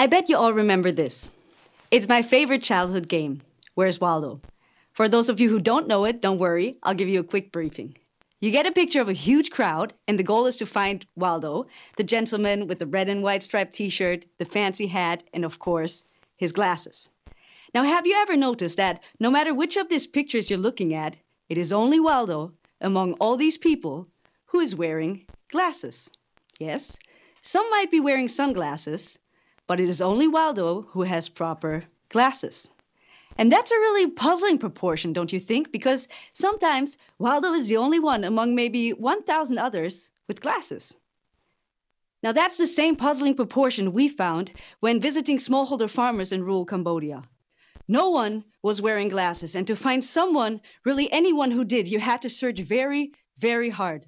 I bet you all remember this. It's my favorite childhood game, Where's Waldo? For those of you who don't know it, don't worry, I'll give you a quick briefing. You get a picture of a huge crowd, and the goal is to find Waldo, the gentleman with the red and white striped t shirt, the fancy hat, and of course, his glasses. Now, have you ever noticed that no matter which of these pictures you're looking at, it is only Waldo, among all these people, who is wearing glasses? Yes, some might be wearing sunglasses, but it is only Waldo who has proper glasses. And that's a really puzzling proportion, don't you think? Because sometimes Waldo is the only one among maybe 1,000 others with glasses. Now, that's the same puzzling proportion we found when visiting smallholder farmers in rural Cambodia. No one was wearing glasses, and to find someone, really anyone who did, you had to search very, very hard.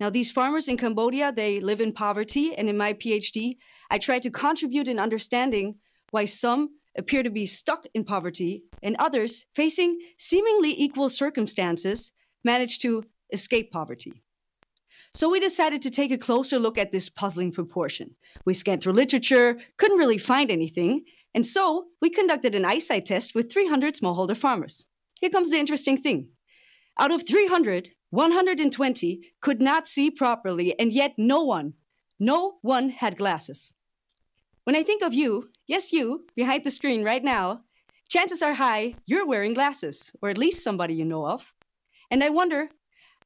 Now, these farmers in Cambodia, they live in poverty, and in my PhD, I tried to contribute in understanding why some appear to be stuck in poverty and others, facing seemingly equal circumstances, manage to escape poverty. So we decided to take a closer look at this puzzling proportion. We scanned through literature, couldn't really find anything, and so we conducted an eyesight test with 300 smallholder farmers. Here comes the interesting thing. Out of 300, 120 could not see properly, and yet no one, no one had glasses. When I think of you, yes, you, behind the screen right now, chances are high you're wearing glasses, or at least somebody you know of. And I wonder,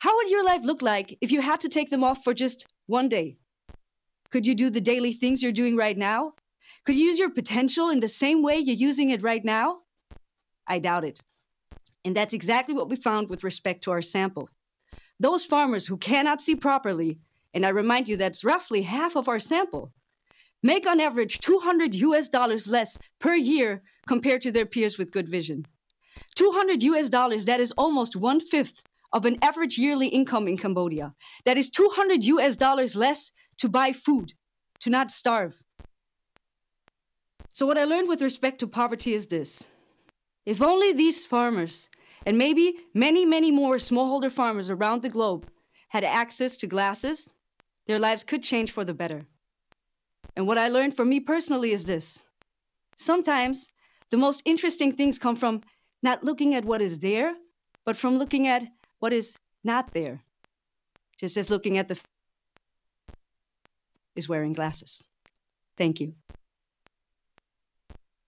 how would your life look like if you had to take them off for just one day? Could you do the daily things you're doing right now? Could you use your potential in the same way you're using it right now? I doubt it. And that's exactly what we found with respect to our sample. Those farmers who cannot see properly, and I remind you that's roughly half of our sample, make on average 200 US dollars less per year compared to their peers with good vision. 200 US dollars, that is almost one fifth of an average yearly income in Cambodia. That is 200 US dollars less to buy food, to not starve. So, what I learned with respect to poverty is this if only these farmers and maybe many, many more smallholder farmers around the globe had access to glasses, their lives could change for the better. And what I learned for me personally is this sometimes the most interesting things come from not looking at what is there, but from looking at what is not there. Just as looking at the is wearing glasses. Thank you.